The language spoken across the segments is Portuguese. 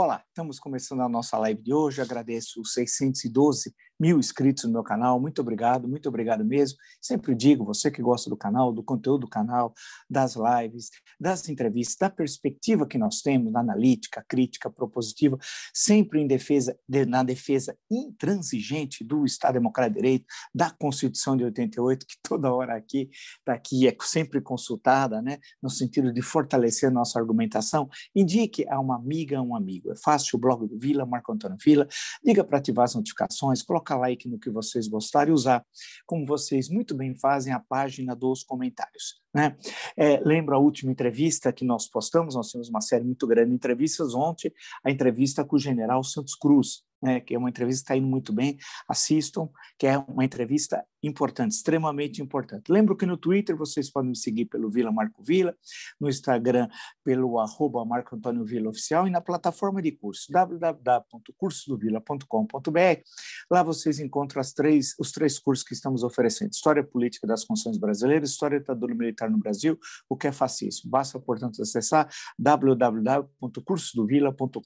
Olá, estamos começando a nossa live de hoje. Agradeço os 612 mil inscritos no meu canal. Muito obrigado, muito obrigado mesmo. Sempre digo, você que gosta do canal, do conteúdo do canal, das lives, das entrevistas, da perspectiva que nós temos, na analítica, crítica, propositiva, sempre em defesa, de, na defesa intransigente do Estado Democrático de Direito, da Constituição de 88, que toda hora aqui está aqui, é sempre consultada, né, no sentido de fortalecer nossa argumentação. Indique a uma amiga, a um amigo é fácil, o blog do Vila, Marco Antônio Vila. Liga para ativar as notificações, coloca like no que vocês gostarem e usar, como vocês muito bem fazem, a página dos comentários. Né? É, lembro a última entrevista que nós postamos, nós temos uma série muito grande de entrevistas ontem, a entrevista com o general Santos Cruz, né? que é uma entrevista que está indo muito bem, assistam, que é uma entrevista importante, extremamente importante. Lembro que no Twitter vocês podem me seguir pelo Vila Marco Vila, no Instagram pelo arroba Marco Antônio Vila Oficial e na plataforma de curso www.cursodovila.com.br. Lá vocês encontram três, os três cursos que estamos oferecendo, História Política das Constituições Brasileiras, História da Ditadura Militar entrar no Brasil, o que é fascismo. Basta, portanto, acessar www.cursodovila.com.br.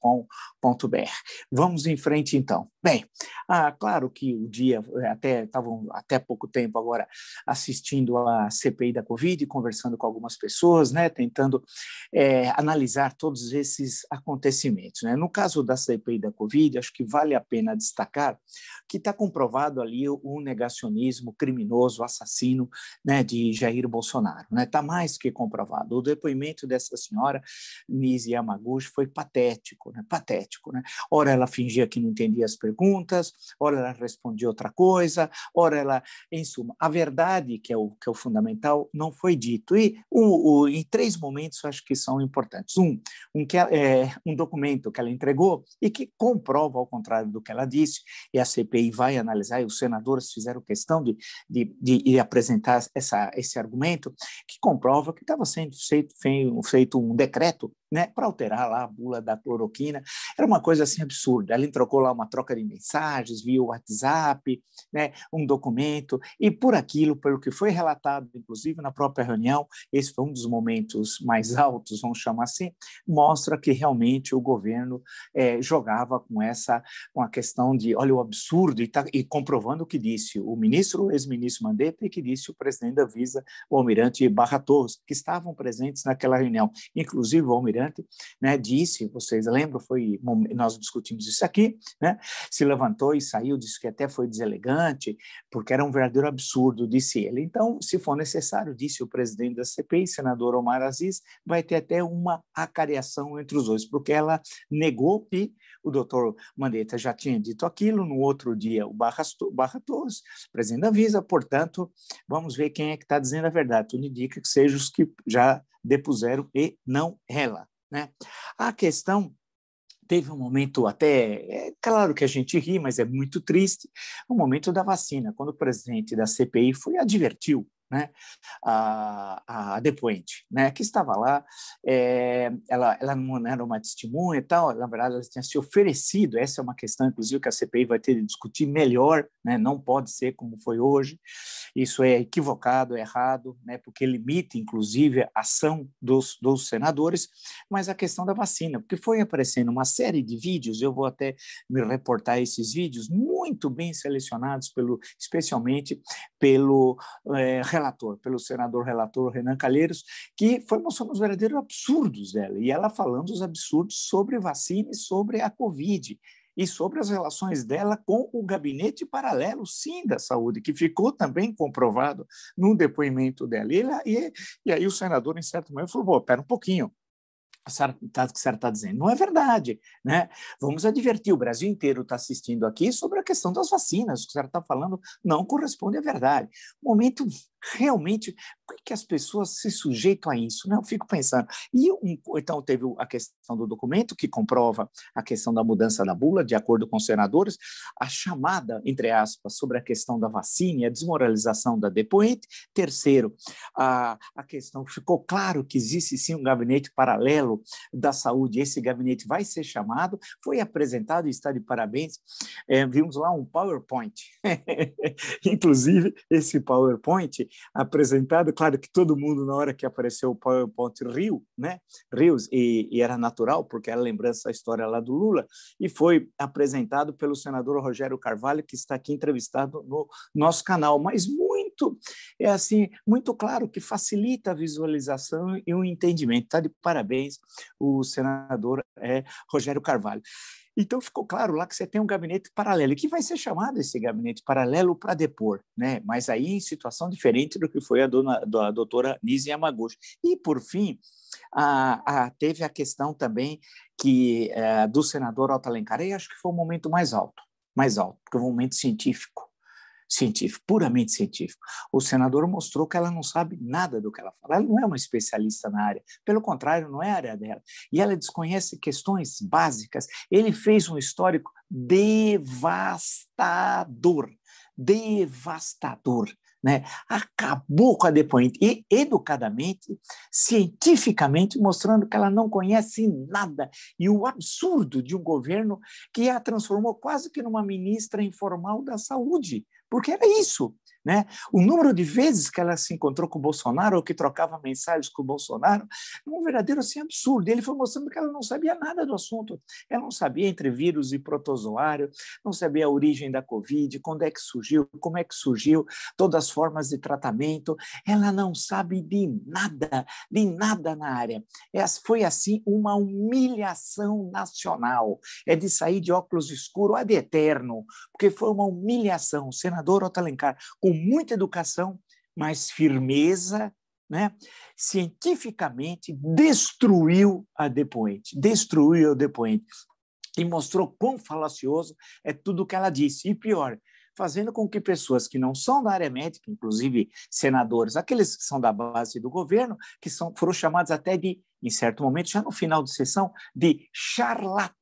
Vamos em frente, então. Bem, ah, claro que o dia, até estavam até pouco tempo agora assistindo à CPI da Covid, conversando com algumas pessoas, né, tentando é, analisar todos esses acontecimentos. Né? No caso da CPI da Covid, acho que vale a pena destacar que está comprovado ali o negacionismo criminoso, assassino né, de Jair Bolsonaro claro, está né? Tá mais que comprovado. O depoimento dessa senhora, Nise Yamaguchi, foi patético, né? patético. Né? Ora ela fingia que não entendia as perguntas, ora ela respondia outra coisa, ora ela, em suma, a verdade, que é o, que é o fundamental, não foi dito. E o, o em três momentos acho que são importantes. Um, um, que, é, um documento que ela entregou e que comprova, ao contrário do que ela disse, e a CPI vai analisar, e os senadores fizeram questão de, de, de, de apresentar essa, esse argumento, que comprova que estava sendo feito, feito um decreto né, para alterar lá a bula da cloroquina. Era uma coisa assim absurda. Ele trocou lá uma troca de mensagens via WhatsApp, né, um documento, e por aquilo, pelo que foi relatado, inclusive na própria reunião, esse foi um dos momentos mais altos, vamos chamar assim, mostra que realmente o governo é, jogava com essa com a questão de, olha o absurdo, e, tá, e comprovando o que disse o ministro, o ex-ministro Mandetta, e que disse o presidente da Visa, o almirante Barra Torres, que estavam presentes naquela reunião. Inclusive, o almirante né, disse, vocês lembram, foi nós discutimos isso aqui, né, se levantou e saiu, disse que até foi deselegante, porque era um verdadeiro absurdo, disse ele. Então, se for necessário, disse o presidente da CPI, senador Omar Aziz, vai ter até uma acariação entre os dois, porque ela negou que o doutor Mandetta já tinha dito aquilo, no outro dia o Barra Torres, presidente da Visa, portanto, vamos ver quem é que está dizendo a verdade. Tudo indica que sejam os que já depuseram e não ela. Né? A questão teve um momento até, é claro que a gente ri, mas é muito triste, o um momento da vacina, quando o presidente da CPI foi advertiu né, a, a depoente, né, que estava lá, é, ela, ela não era uma testemunha e tal, na verdade ela tinha se oferecido, essa é uma questão, inclusive, que a CPI vai ter de discutir melhor, né, não pode ser como foi hoje, isso é equivocado, é errado, né, porque limita, inclusive, a ação dos, dos senadores, mas a questão da vacina, porque foi aparecendo uma série de vídeos, eu vou até me reportar esses vídeos, muito bem selecionados, pelo, especialmente pelo é, relator, pelo senador relator Renan Calheiros, que foram, foram os verdadeiros absurdos dela, e ela falando os absurdos sobre vacina e sobre a Covid e sobre as relações dela com o gabinete paralelo, sim, da saúde, que ficou também comprovado num depoimento dela. E, e, e aí o senador, em certo momento, falou: pera um pouquinho, que Sara está dizendo. Não é verdade. Né? Vamos advertir, o Brasil inteiro está assistindo aqui sobre a questão das vacinas. O que Sara está falando não corresponde à verdade. Momento realmente, por que, que as pessoas se sujeitam a isso? Né? Eu fico pensando. E um, então teve a questão do documento que comprova a questão da mudança da bula, de acordo com os senadores, a chamada, entre aspas, sobre a questão da vacina e a desmoralização da depoente. Terceiro, a, a questão ficou claro que existe sim um gabinete paralelo da saúde, esse gabinete vai ser chamado, foi apresentado e está de parabéns. É, vimos lá um PowerPoint. Inclusive, esse PowerPoint apresentado. Claro que todo mundo, na hora que apareceu o PowerPoint, riu, né? Rios, e, e era natural, porque era lembrança da história lá do Lula, e foi apresentado pelo senador Rogério Carvalho, que está aqui entrevistado no nosso canal. Mas muito, é assim, muito claro que facilita a visualização e o entendimento. Está de parabéns o senador é, Rogério Carvalho. Então ficou claro lá que você tem um gabinete paralelo, que vai ser chamado esse gabinete paralelo para depor, né? mas aí em situação diferente do que foi a, dona, da doutora Nise Yamaguchi. E, por fim, a, a, teve a questão também que eh, do senador Alta Alencar, e acho que foi o momento mais alto, mais alto, porque foi um momento científico científico, puramente científico. O senador mostrou que ela não sabe nada do que ela fala, ela não é uma especialista na área, pelo contrário, não é a área dela. E ela desconhece questões básicas. Ele fez um histórico devastador, devastador. Né? Acabou com a depoente e educadamente, cientificamente, mostrando que ela não conhece nada e o absurdo de um governo que a transformou quase que numa ministra informal da saúde. Porque era isso. Né? O número de vezes que ela se encontrou com o Bolsonaro ou que trocava mensagens com o Bolsonaro é um verdadeiro assim, absurdo. Ele foi mostrando que ela não sabia nada do assunto. Ela não sabia entre vírus e protozoário, não sabia a origem da Covid, quando é que surgiu, como é que surgiu, todas as formas de tratamento. Ela não sabe de nada, de nada na área. É foi assim uma humilhação nacional. É de sair de óculos escuros ad é eterno, porque foi uma humilhação. O senador Otalencar, com com muita educação, mas firmeza, né? cientificamente destruiu a depoente, destruiu o depoente e mostrou quão falacioso é tudo o que ela disse. E pior, fazendo com que pessoas que não são da área médica, inclusive senadores, aqueles que são da base do governo, que são, foram chamados até de, em certo momento, já no final de sessão, de charlatão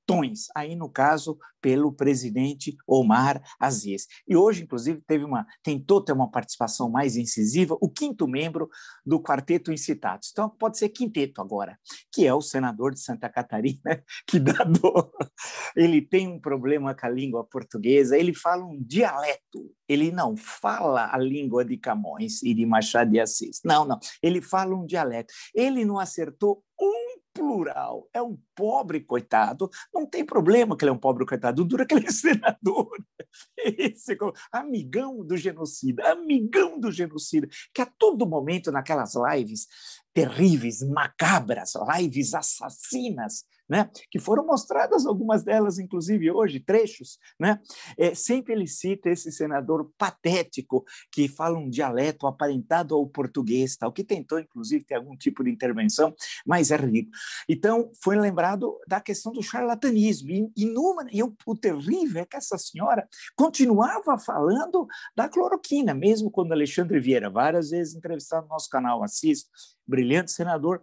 aí no caso pelo presidente Omar Aziz. E hoje, inclusive, teve uma, tentou ter uma participação mais incisiva o quinto membro do quarteto incitado. Então, pode ser quinteto agora, que é o senador de Santa Catarina, que dá dor. Ele tem um problema com a língua portuguesa, ele fala um dialeto, ele não fala a língua de Camões e de Machado de Assis. Não, não, ele fala um dialeto. Ele não acertou um plural, é um pobre coitado. Não tem problema que ele é um pobre coitado, dura que ele é senador. É esse, amigão do genocida, amigão do genocida, que a todo momento naquelas lives terríveis, macabras, lives assassinas, né? que foram mostradas algumas delas, inclusive hoje, trechos. Né? É, sempre ele cita esse senador patético que fala um dialeto aparentado ao português, tal, que tentou, inclusive, ter algum tipo de intervenção, mas é ridículo. Então, foi lembrado da questão do charlatanismo. E, e, o, o terrível é que essa senhora continuava falando da cloroquina, mesmo quando Alexandre Vieira, várias vezes entrevistado no nosso canal, assista, brilhante senador,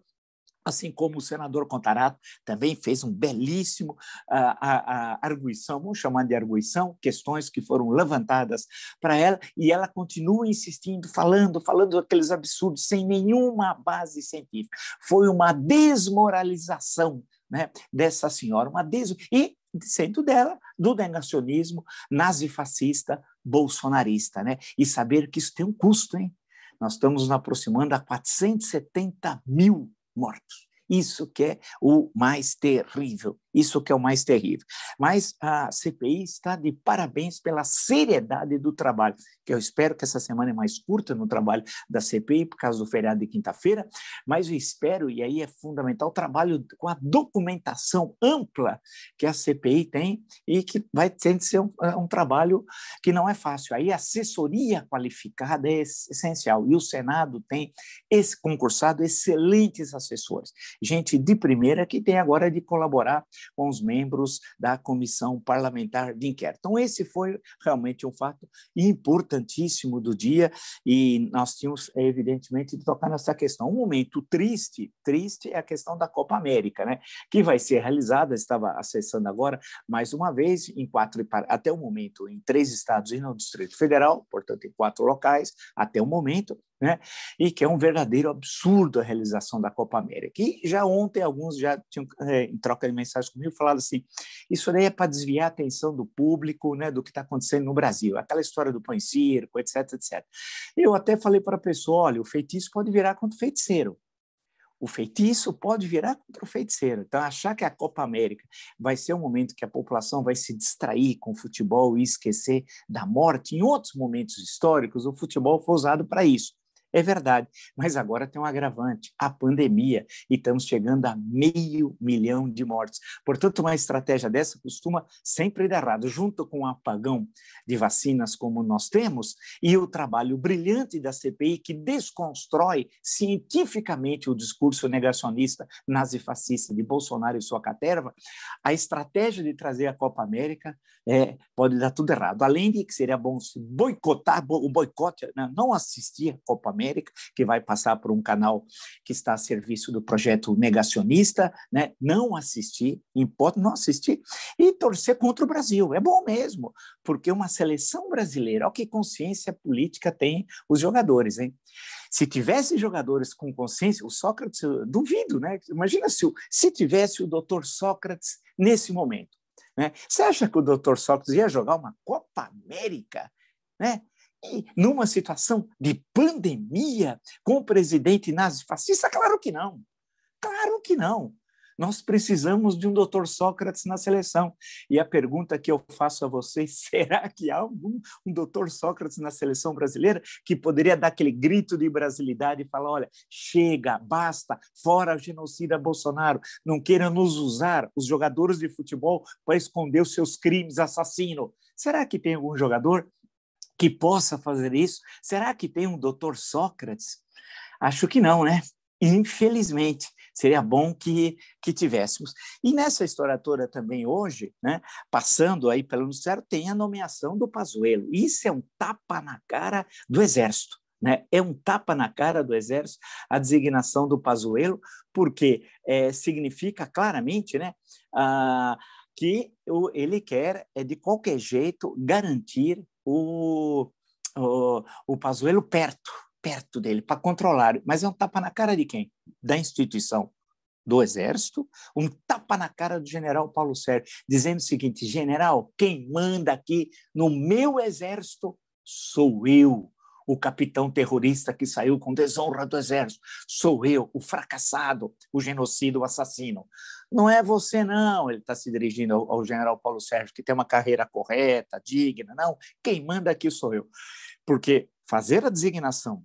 assim como o senador Contarato também fez um belíssimo ah, a, a, arguição, vamos chamar de arguição, questões que foram levantadas para ela, e ela continua insistindo, falando, falando aqueles absurdos sem nenhuma base científica. Foi uma desmoralização né, dessa senhora, uma des... e sendo dela, do negacionismo nazifascista bolsonarista, né? E saber que isso tem um custo, hein? Nós estamos nos aproximando a 470 mil mortos. Isso que é o mais terrível. Isso que é o mais terrível. Mas a CPI está de parabéns pela seriedade do trabalho, que eu espero que essa semana é mais curta no trabalho da CPI, por causa do feriado de quinta-feira, mas eu espero, e aí é fundamental, o trabalho com a documentação ampla que a CPI tem e que vai ter de ser um, é, um trabalho que não é fácil. Aí a assessoria qualificada é essencial, e o Senado tem esse concursado excelentes assessores, gente de primeira que tem agora de colaborar com os membros da Comissão Parlamentar de Inquérito. Então, esse foi realmente um fato importantíssimo do dia e nós tínhamos, é, evidentemente, de tocar nessa questão. Um momento triste, triste é a questão da Copa América, né? que vai ser realizada, estava acessando agora, mais uma vez, em quatro, até o momento, em três estados e no Distrito Federal, portanto, em quatro locais, até o momento, né? e que é um verdadeiro absurdo a realização da Copa América. E já ontem alguns já tinham, é, em troca de mensagens comigo, falado assim, isso daí é para desviar a atenção do público né, do que está acontecendo no Brasil, aquela história do pão circo, etc, etc. Eu até falei para a pessoa, olha, o feitiço pode virar contra o feiticeiro, o feitiço pode virar contra o feiticeiro. Então, achar que a Copa América vai ser um momento que a população vai se distrair com o futebol e esquecer da morte, em outros momentos históricos, o futebol foi usado para isso. É verdade, mas agora tem um agravante, a pandemia, e estamos chegando a meio milhão de mortes. Portanto, uma estratégia dessa costuma sempre dar errado, junto com o um apagão de vacinas como nós temos e o trabalho brilhante da CPI que desconstrói cientificamente o discurso negacionista nazifascista de Bolsonaro e sua caterva, a estratégia de trazer a Copa América é, pode dar tudo errado. Além de que seria bom se boicotar, o boicote, né, não assistir a Copa América, América, que vai passar por um canal que está a serviço do projeto negacionista, né? não assistir, importa não assistir, e torcer contra o Brasil. É bom mesmo, porque uma seleção brasileira, olha que consciência política tem os jogadores, hein? Se tivesse jogadores com consciência, o Sócrates, duvido, né? Imagina se, se tivesse o doutor Sócrates nesse momento. Né? Você acha que o doutor Sócrates ia jogar uma Copa América? Né? E numa situação de pandemia, com o presidente nazifascista? Claro que não. Claro que não. Nós precisamos de um doutor Sócrates na seleção. E a pergunta que eu faço a vocês, será que há algum um doutor Sócrates na seleção brasileira que poderia dar aquele grito de brasilidade e falar, olha, chega, basta, fora o genocida Bolsonaro, não queira nos usar, os jogadores de futebol, para esconder os seus crimes, assassino. Será que tem algum jogador? que possa fazer isso? Será que tem um doutor Sócrates? Acho que não, né? Infelizmente, seria bom que, que tivéssemos. E nessa história toda também hoje, né, passando aí pelo Ministério, tem a nomeação do Pazuello. Isso é um tapa na cara do Exército. Né? É um tapa na cara do Exército a designação do Pazuello, porque é, significa claramente né, a, ah, que ele quer, é, de qualquer jeito, garantir o, o, o Pazuello perto, perto dele, para controlar. Mas é um tapa na cara de quem? Da instituição do Exército, um tapa na cara do general Paulo Sérgio, dizendo o seguinte: general, quem manda aqui no meu Exército sou eu. O capitão terrorista que saiu com desonra do exército, sou eu, o fracassado, o genocida, o assassino. Não é você, não. Ele está se dirigindo ao, ao general Paulo Sérgio, que tem uma carreira correta, digna. Não, quem manda aqui sou eu. Porque fazer a designação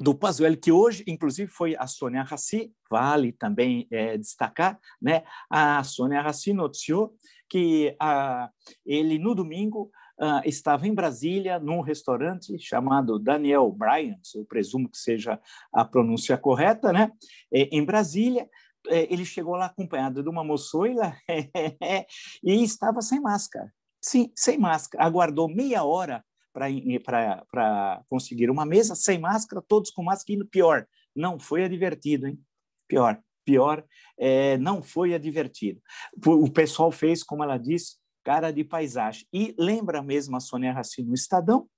do Pazuello, que hoje, inclusive, foi a Sônia Raci, vale também é, destacar, né? a Sônia Raci noticiou que a, ah, ele, no domingo, Uh, estava em Brasília, num restaurante chamado Daniel Bryant, eu presumo que seja a pronúncia correta, né? É, em Brasília, é, ele chegou lá acompanhado de uma moçoila e estava sem máscara. Sim, sem máscara. Aguardou meia hora para conseguir uma mesa, sem máscara, todos com máscara, e pior, não foi advertido, hein? Pior, pior, é, não foi advertido. O pessoal fez, como ela disse, cara de paisagem. E lembra mesmo a Sônia Racino no Estadão,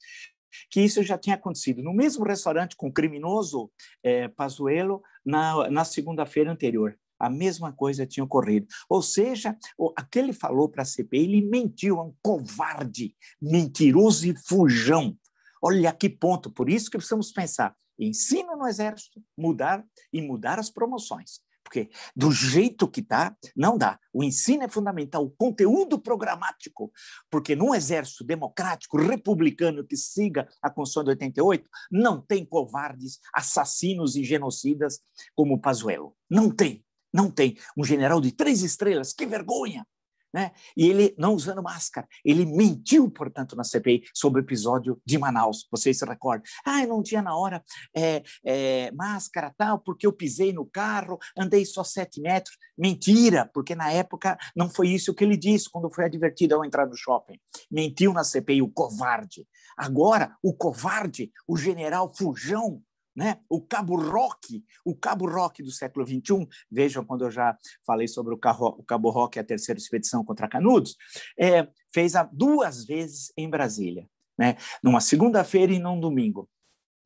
que isso já tinha acontecido no mesmo restaurante com o criminoso é, Pazuello na, na segunda-feira anterior. A mesma coisa tinha ocorrido. Ou seja, aquele falou para a CPI, ele mentiu, é um covarde, mentiroso e fujão. Olha que ponto. Por isso que precisamos pensar: ensino no Exército, mudar e mudar as promoções. Porque do jeito que está, não dá. O ensino é fundamental, o conteúdo programático, porque num exército democrático, republicano, que siga a Constituição de 88, não tem covardes, assassinos e genocidas como Pazuello. Não tem, não tem. Um general de três estrelas, que vergonha! Né? E ele, não usando máscara, ele mentiu, portanto, na CPI sobre o episódio de Manaus. Vocês se recordam? Ah, eu não tinha na hora é, é, máscara tal, porque eu pisei no carro, andei só sete metros. Mentira, porque na época não foi isso que ele disse quando foi advertido ao entrar no shopping. Mentiu na CPI, o covarde. Agora, o covarde, o general Fujão, né? O cabo rock, o cabo rock do século XXI, vejam quando eu já falei sobre o, carro, o cabo rock, a terceira expedição contra Canudos, é, fez a, duas vezes em Brasília, né? numa segunda-feira e num domingo.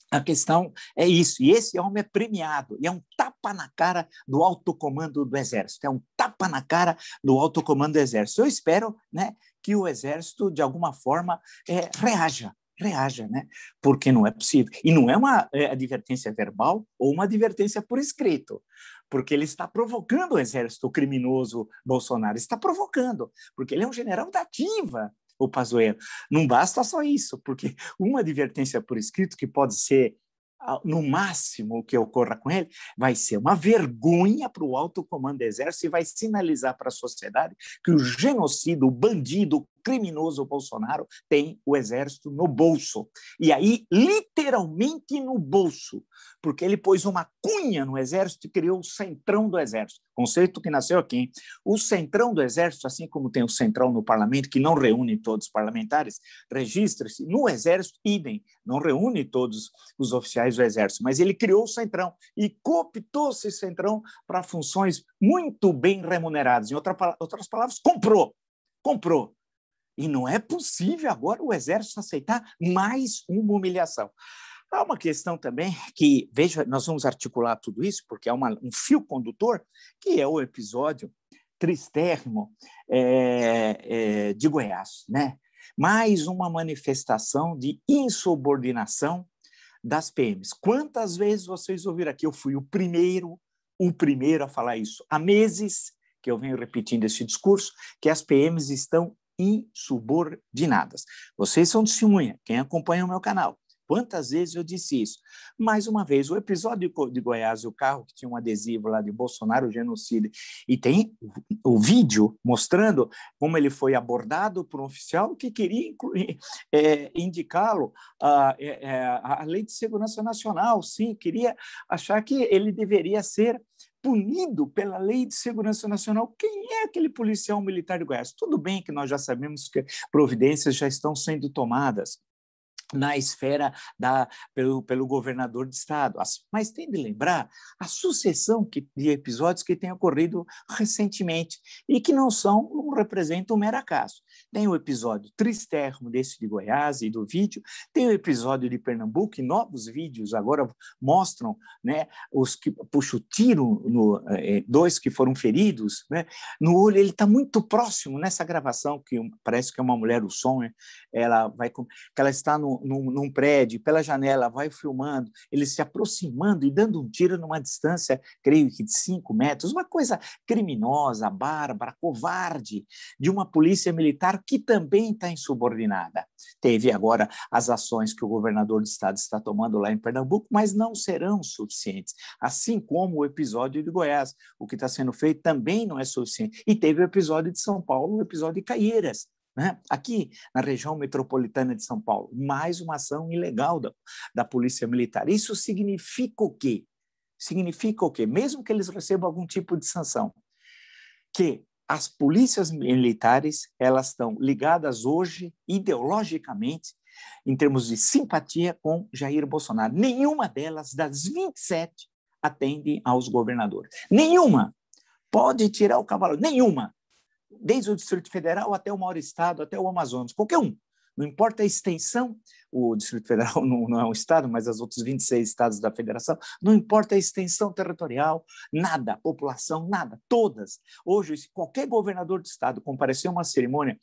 A questão é isso, e esse homem é premiado, e é um tapa na cara do alto comando do Exército, é um tapa na cara do alto comando do Exército. Eu espero né, que o Exército, de alguma forma, é, reaja, reaja, né? Porque não é possível. E não é uma é, advertência verbal ou uma advertência por escrito, porque ele está provocando o exército criminoso Bolsonaro, está provocando, porque ele é um general da ativa, o Pazuello. Não basta só isso, porque uma advertência por escrito que pode ser no máximo o que ocorra com ele, vai ser uma vergonha para o alto comando do Exército e vai sinalizar para a sociedade que o genocida, o bandido, o criminoso Bolsonaro tem o exército no bolso. E aí, literalmente no bolso, porque ele pôs uma cunha no exército e criou o centrão do exército. Conceito que nasceu aqui. O centrão do exército, assim como tem o centrão no parlamento, que não reúne todos os parlamentares, registre-se no exército, idem, não reúne todos os oficiais do exército, mas ele criou o centrão e cooptou esse centrão para funções muito bem remuneradas. Em outra, outras palavras, comprou comprou e não é possível agora o Exército aceitar mais uma humilhação. Há uma questão também que, veja, nós vamos articular tudo isso, porque é uma, um fio condutor, que é o episódio tristérrimo é, é, de Goiás, né? Mais uma manifestação de insubordinação das PMs. Quantas vezes vocês ouviram aqui? Eu fui o primeiro, o primeiro a falar isso. Há meses que eu venho repetindo esse discurso, que as PMs estão insubordinadas. Vocês são testemunha, quem acompanha o meu canal. Quantas vezes eu disse isso? Mais uma vez, o episódio de Goiás, o carro que tinha um adesivo lá de Bolsonaro, genocida, e tem o vídeo mostrando como ele foi abordado por um oficial que queria é, indicá-lo à, à é, é, Lei de Segurança Nacional, sim, queria achar que ele deveria ser punido pela Lei de Segurança Nacional. Quem é aquele policial militar de Goiás? Tudo bem que nós já sabemos que providências já estão sendo tomadas, na esfera da, pelo, pelo governador de estado. Mas tem de lembrar a sucessão que, de episódios que tem ocorrido recentemente e que não são, não representam um mero acaso. Tem o episódio tristérrimo desse de Goiás e do vídeo, tem o episódio de Pernambuco, e novos vídeos agora mostram né, os que puxam o tiro, no, eh, dois que foram feridos né, no olho, ele está muito próximo nessa gravação, que parece que é uma mulher, o som, né, ela vai, que ela está no num, num, prédio, pela janela, vai filmando, ele se aproximando e dando um tiro numa distância, creio que de cinco metros, uma coisa criminosa, bárbara, covarde, de uma polícia militar que também está insubordinada. Teve agora as ações que o governador do estado está tomando lá em Pernambuco, mas não serão suficientes, assim como o episódio de Goiás. O que está sendo feito também não é suficiente. E teve o episódio de São Paulo, o episódio de Caieiras, né? Aqui, na região metropolitana de São Paulo, mais uma ação ilegal da, da Polícia Militar. Isso significa o quê? Significa o quê? Mesmo que eles recebam algum tipo de sanção, que as polícias militares elas estão ligadas hoje ideologicamente em termos de simpatia com Jair Bolsonaro. Nenhuma delas das 27 atende aos governadores. Nenhuma. Pode tirar o cavalo, nenhuma desde o Distrito Federal até o maior estado, até o Amazonas, qualquer um. Não importa a extensão, o Distrito Federal não, não, é um estado, mas os outros 26 estados da federação, não importa a extensão territorial, nada, população, nada, todas. Hoje, se qualquer governador de estado comparecer a uma cerimônia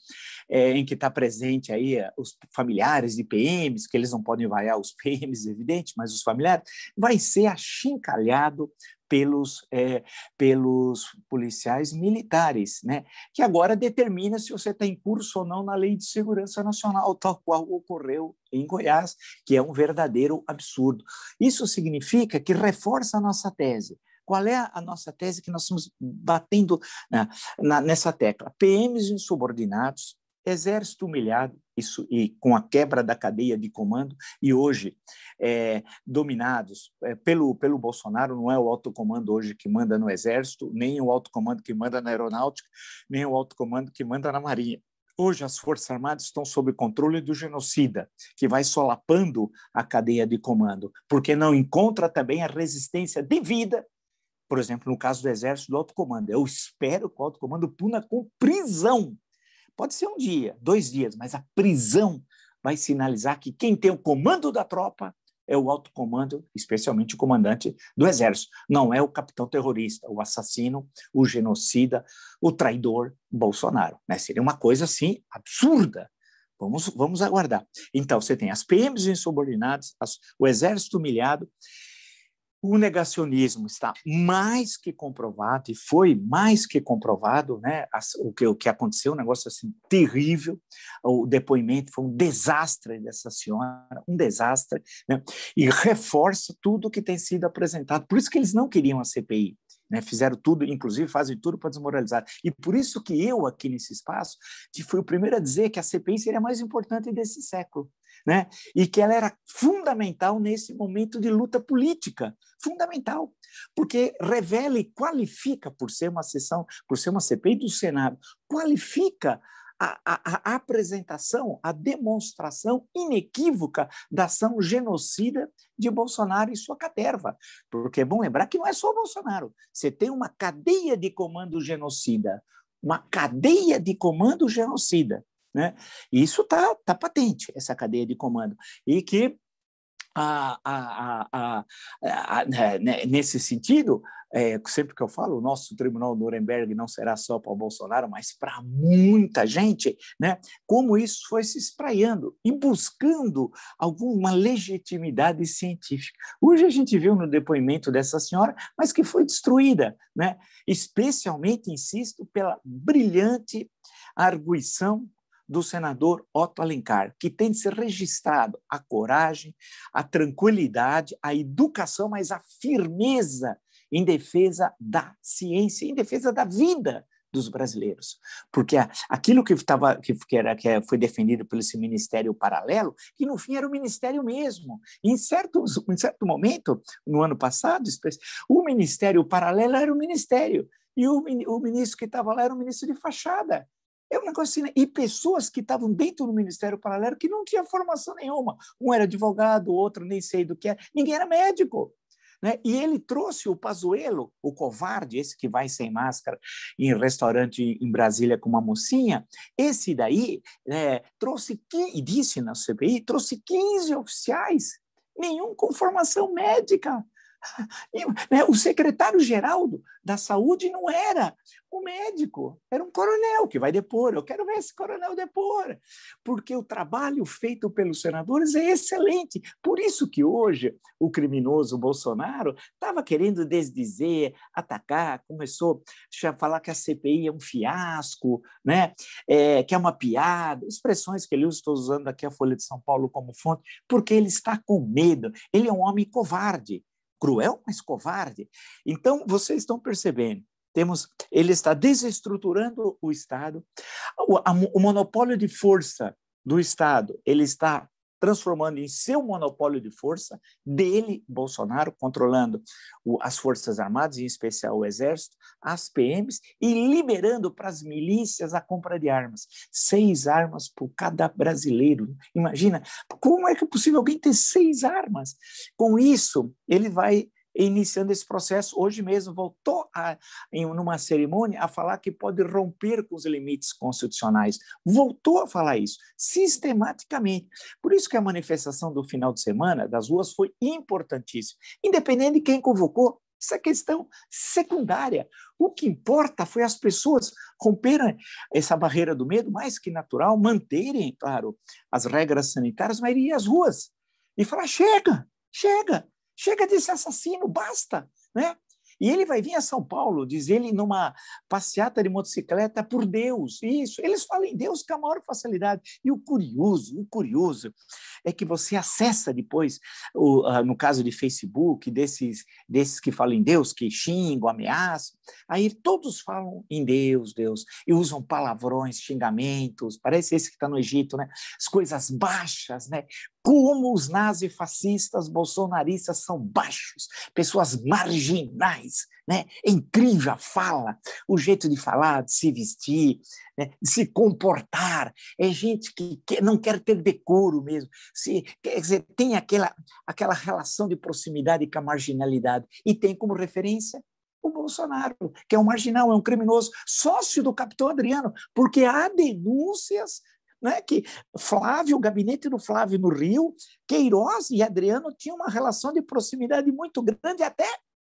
é, em que está presente aí é, os familiares de PMs, que eles não podem vaiar os PMs, evidente, mas os familiares, vai ser achincalhado, pelos, é, pelos policiais militares, né? que agora determina se você está em curso ou não na Lei de Segurança Nacional, tal qual ocorreu em Goiás, que é um verdadeiro absurdo. Isso significa que reforça a nossa tese. Qual é a nossa tese que nós estamos batendo na, nessa tecla? PMs insubordinados, exército humilhado isso e com a quebra da cadeia de comando e hoje é, dominados é, pelo pelo Bolsonaro não é o alto comando hoje que manda no exército nem o alto comando que manda na aeronáutica nem o alto comando que manda na marinha Hoje, as Forças Armadas estão sob controle do genocida, que vai solapando a cadeia de comando, porque não encontra também a resistência devida por exemplo, no caso do Exército, do alto comando. Eu espero que o alto comando puna com prisão Pode ser um dia, dois dias, mas a prisão vai sinalizar que quem tem o comando da tropa é o alto comando, especialmente o comandante do exército. Não é o capitão terrorista, o assassino, o genocida, o traidor Bolsonaro. Né? Seria uma coisa assim absurda. Vamos, vamos aguardar. Então, você tem as PMs insubordinadas, as, o exército humilhado o negacionismo está mais que comprovado, e foi mais que comprovado, né? O que, o que aconteceu, um negócio assim terrível. O depoimento foi um desastre dessa senhora, um desastre, né? e reforça tudo que tem sido apresentado. Por isso que eles não queriam a CPI. Né, fizeram tudo, inclusive fazem tudo para desmoralizar. E por isso que eu, aqui nesse espaço, que fui o primeiro a dizer que a CPI seria a mais importante desse século né? e que ela era fundamental nesse momento de luta política, fundamental, porque revela e qualifica, por ser uma sessão, por ser uma CPI do Senado, qualifica a, a, a, apresentação, a demonstração inequívoca da ação genocida de Bolsonaro e sua caterva. Porque é bom lembrar que não é só Bolsonaro. Você tem uma cadeia de comando genocida, uma cadeia de comando genocida. Né? isso está tá patente, essa cadeia de comando. E que, a, a, a, né, né, nesse sentido, é, sempre que eu falo, o nosso tribunal Nuremberg não será só para o Bolsonaro, mas para muita gente, né? como isso foi se espraiando e buscando alguma legitimidade científica. Hoje a gente viu no depoimento dessa senhora, mas que foi destruída, né? especialmente, insisto, pela brilhante arguição do senador Otto Alencar, que tem de ser registrado a coragem, a tranquilidade, a educação, mas a firmeza em defesa da ciência, em defesa da vida dos brasileiros, porque aquilo que estava que, que, era, que foi defendido pelo esse ministério paralelo, que no fim era o ministério mesmo. Em certo, em certo momento, no ano passado, o ministério paralelo era o ministério e o, o ministro que estava lá era o ministro de fachada. É um negócio assim, né? E pessoas que estavam dentro do Ministério Paralelo que não tinha formação nenhuma. Um era advogado, o outro nem sei do que é. Ninguém era médico. Né? E ele trouxe o pazuelo o covarde, esse que vai sem máscara em restaurante em Brasília com uma mocinha, esse daí né, trouxe, e disse na CPI, trouxe 15 oficiais, nenhum com formação médica. E, né, o secretário Geraldo da saúde não era o médico, era um coronel que vai depor. Eu quero ver esse coronel depor, porque o trabalho feito pelos senadores é excelente. Por isso que hoje o criminoso Bolsonaro estava querendo desdizer, atacar, começou a falar que a CPI é um fiasco, né? É, que é uma piada, expressões que ele usa, estou usando aqui a Folha de São Paulo como fonte, porque ele está com medo, ele é um homem covarde cruel, mas covarde. Então, vocês estão percebendo, temos, ele está desestruturando o Estado, o, a, o monopólio de força do Estado, ele está transformando em seu monopólio de força, dele, Bolsonaro, controlando o, as Forças Armadas, em especial o Exército, as PMs, e liberando para as milícias a compra de armas. Seis armas por cada brasileiro. Imagina, como é que é possível alguém ter seis armas? Com isso, ele vai iniciando esse processo. Hoje mesmo voltou a, em uma cerimônia a falar que pode romper com os limites constitucionais. Voltou a falar isso sistematicamente. Por isso que a manifestação do final de semana das ruas foi importantíssima, independente de quem convocou. Essa questão secundária. O que importa foi as pessoas romperem essa barreira do medo, mais que natural, manterem, claro, as regras sanitárias, mas ir às ruas e falar: chega, chega, Chega desse assassino, basta, né? E ele vai vir a São Paulo, diz ele, numa passeata de motocicleta por Deus. Isso, eles falam em Deus com é a maior facilidade. E o curioso, o curioso é que você acessa depois, o, uh, no caso de Facebook, desses, desses que falam em Deus, que xingam, ameaçam, aí todos falam em Deus, Deus, e usam palavrões, xingamentos, parece esse que está no Egito, né? As coisas baixas, né? como os nazifascistas bolsonaristas são baixos, pessoas marginais, né? É incrível a fala, o jeito de falar, de se vestir, né? de se comportar. É gente que, não quer ter decoro mesmo. Se, quer dizer, tem aquela, aquela relação de proximidade com a marginalidade. E tem como referência o Bolsonaro, que é um marginal, é um criminoso, sócio do capitão Adriano, porque há denúncias né, que Flávio, o gabinete do Flávio no Rio, Queiroz e Adriano tinham uma relação de proximidade muito grande, até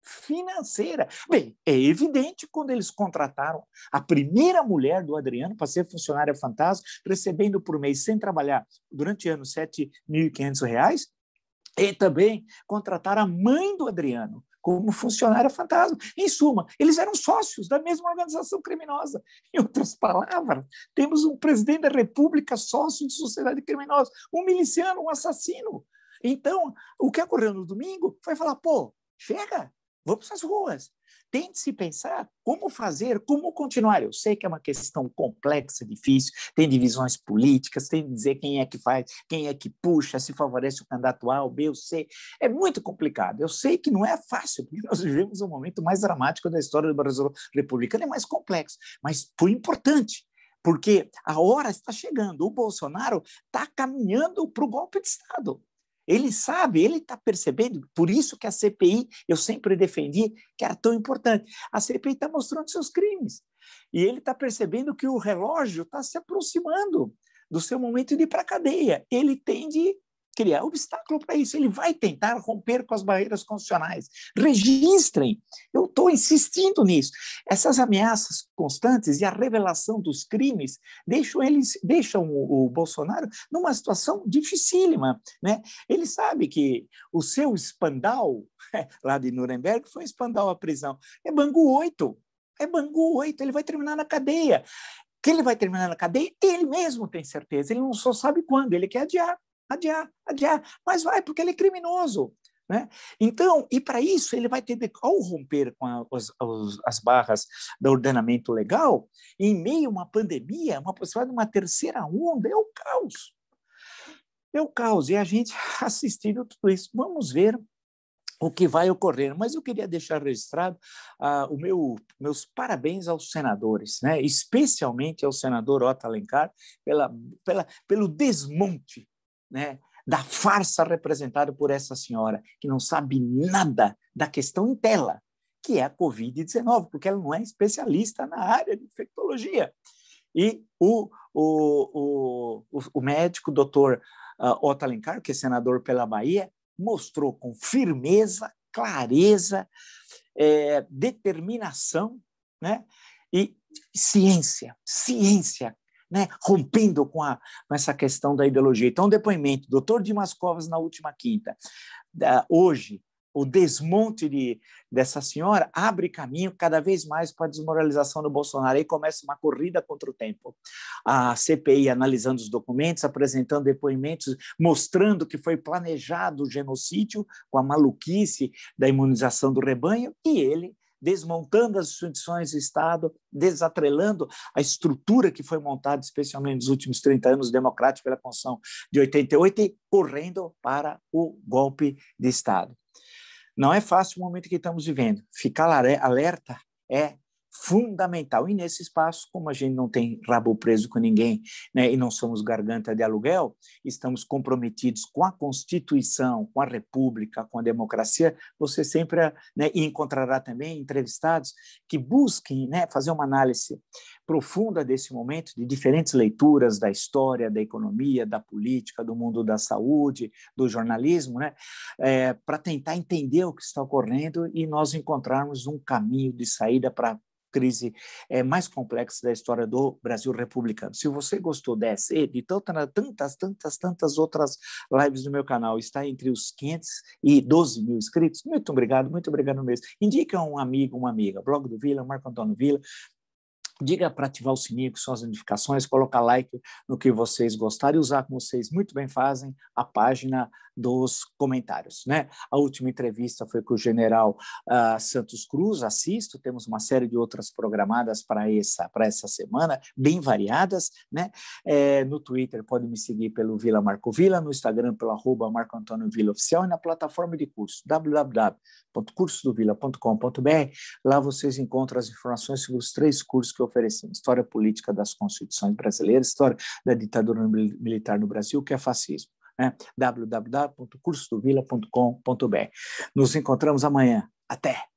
financeira. Bem, é evidente quando eles contrataram a primeira mulher do Adriano para ser funcionária fantasma, recebendo por mês, sem trabalhar, durante anos, R$ 7.500, e também contrataram a mãe do Adriano como funcionário fantasma. Em suma, eles eram sócios da mesma organização criminosa. Em outras palavras, temos um presidente da República sócio de sociedade criminosa, um miliciano, um assassino. Então, o que ocorreu no domingo foi falar: pô, chega, vamos as ruas, tente se pensar como fazer, como continuar. Eu sei que é uma questão complexa, difícil, tem divisões políticas, tem que dizer quem é que faz, quem é que puxa, se favorece o candidato A, o B, o C. É muito complicado. Eu sei que não é fácil, porque nós vivemos um momento mais dramático da história do Brasil republicano, é mais complexo, mas foi importante porque a hora está chegando. O Bolsonaro está caminhando para o golpe de Estado. Ele sabe, ele está percebendo, por isso que a CPI, eu sempre defendi que era tão importante. A CPI está mostrando seus crimes. E ele está percebendo que o relógio está se aproximando do seu momento de ir para a cadeia. Ele tem de criar obstáculo para isso. Ele vai tentar romper com as barreiras constitucionais. Registrem. Eu estou insistindo nisso. Essas ameaças constantes e a revelação dos crimes deixam eles, deixam o, o Bolsonaro numa situação dificílima, né? Ele sabe que o seu espandal lá de Nuremberg foi espandal à prisão. É Bangu 8. É Bangu 8, ele vai terminar na cadeia. Que ele vai terminar na cadeia, ele mesmo tem certeza, ele não só sabe quando, ele quer adiar. Adiar, adiar. Mas vai, porque ele é criminoso. Né? Então, e para isso, ele vai ter, de, ao romper com a, os, os, as barras do ordenamento legal, em meio a uma pandemia, uma possibilidade de uma terceira onda, é o caos. É o caos. E a gente assistindo tudo isso. Vamos ver o que vai ocorrer. Mas eu queria deixar registrado ah, o meu, meus parabéns aos senadores, né? especialmente ao senador Otto Alencar, pela, pela, pelo desmonte né, da farsa representada por essa senhora, que não sabe nada da questão em tela, que é a Covid-19, porque ela não é especialista na área de infectologia. E o, o, o, o médico, doutor uh, Otto Alencar, que é senador pela Bahia, mostrou com firmeza, clareza, é, determinação né? e ciência, ciência né, rompendo com, a, com essa questão da ideologia. Então, um depoimento, doutor Dimas Covas, na última quinta. Da, hoje, o desmonte de, dessa senhora abre caminho cada vez mais para a desmoralização do Bolsonaro. Aí começa uma corrida contra o tempo. A CPI analisando os documentos, apresentando depoimentos, mostrando que foi planejado o genocídio com a maluquice da imunização do rebanho, e ele desmontando as instituições de Estado, desatrelando a estrutura que foi montada, especialmente nos últimos 30 anos, democrática pela Constituição de 88, e correndo para o golpe de Estado. Não é fácil o momento que estamos vivendo. Ficar alerta é fundamental. E nesse espaço, como a gente não tem rabo preso com ninguém né, e não somos garganta de aluguel, estamos comprometidos com a Constituição, com a República, com a democracia, você sempre né, encontrará também entrevistados que busquem né, fazer uma análise profunda desse momento, de diferentes leituras da história, da economia, da política, do mundo da saúde, do jornalismo, né? É, para tentar entender o que está ocorrendo e nós encontrarmos um caminho de saída para a crise é, mais complexa da história do Brasil republicano. Se você gostou dessa e de tantas, tantas, tantas, tantas outras lives do meu canal, está entre os 500 e 12 mil inscritos, muito obrigado, muito obrigado mesmo. Indica um amigo, uma amiga, Blog do Vila, Marco Antônio Vila, Diga para ativar o sininho com suas notificações, colocar like no que vocês gostarem e usar como vocês muito bem fazem a página dos comentários. Né? A última entrevista foi com o general uh, Santos Cruz, assisto, temos uma série de outras programadas para essa, essa semana, bem variadas. Né? É, no Twitter pode me seguir pelo Vila Marco Vila, no Instagram pelo arroba Marco Antônio Vila Oficial e na plataforma de curso www.cursodovila.com.br. Lá vocês encontram as informações sobre os três cursos que oferecemos, História Política das Constituições Brasileiras, História da Ditadura Militar no Brasil, que é fascismo né? www.cursodovila.com.br. Nos encontramos amanhã. Até!